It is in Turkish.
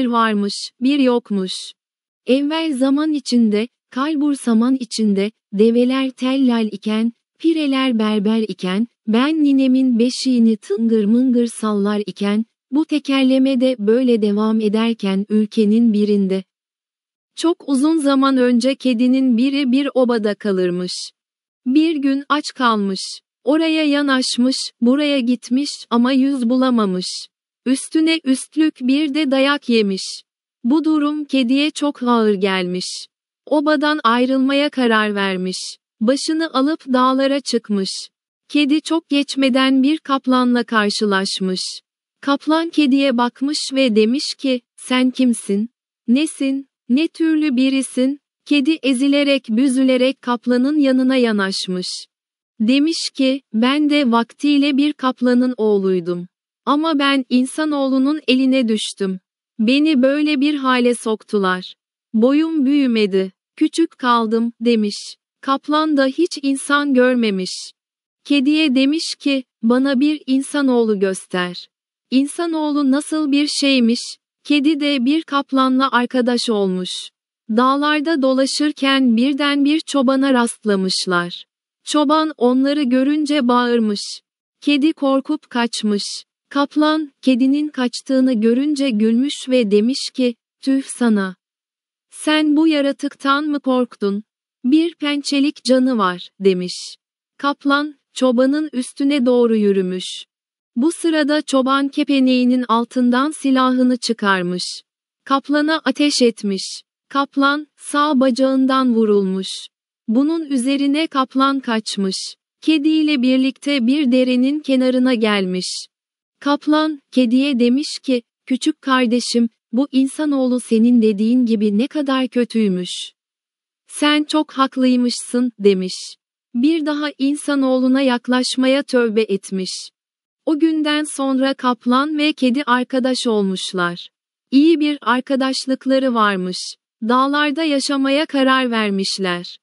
Bir varmış, bir yokmuş. Evvel zaman içinde, kalbur saman içinde, develer tellal iken, pireler berber iken, ben ninemin beşiğini tıngır mıngır sallar iken, bu tekerleme de böyle devam ederken ülkenin birinde. Çok uzun zaman önce kedinin biri bir obada kalırmış. Bir gün aç kalmış. Oraya yanaşmış, buraya gitmiş ama yüz bulamamış. Üstüne üstlük bir de dayak yemiş. Bu durum kediye çok ağır gelmiş. Obadan ayrılmaya karar vermiş. Başını alıp dağlara çıkmış. Kedi çok geçmeden bir kaplanla karşılaşmış. Kaplan kediye bakmış ve demiş ki, sen kimsin? Nesin? Ne türlü birisin? Kedi ezilerek büzülerek kaplanın yanına yanaşmış. Demiş ki, ben de vaktiyle bir kaplanın oğluydum. Ama ben insanoğlunun eline düştüm. Beni böyle bir hale soktular. Boyum büyümedi, küçük kaldım demiş. Kaplan da hiç insan görmemiş. Kediye demiş ki, bana bir insanoğlu göster. İnsanoğlu nasıl bir şeymiş? Kedi de bir kaplanla arkadaş olmuş. Dağlarda dolaşırken birden bir çobana rastlamışlar. Çoban onları görünce bağırmış. Kedi korkup kaçmış. Kaplan, kedinin kaçtığını görünce gülmüş ve demiş ki, tüh sana. Sen bu yaratıktan mı korktun? Bir pençelik canı var, demiş. Kaplan, çobanın üstüne doğru yürümüş. Bu sırada çoban kepeneğinin altından silahını çıkarmış. Kaplan'a ateş etmiş. Kaplan, sağ bacağından vurulmuş. Bunun üzerine kaplan kaçmış. Kediyle birlikte bir derenin kenarına gelmiş. Kaplan, kediye demiş ki, küçük kardeşim, bu insanoğlu senin dediğin gibi ne kadar kötüymüş. Sen çok haklıymışsın, demiş. Bir daha insanoğluna yaklaşmaya tövbe etmiş. O günden sonra kaplan ve kedi arkadaş olmuşlar. İyi bir arkadaşlıkları varmış. Dağlarda yaşamaya karar vermişler.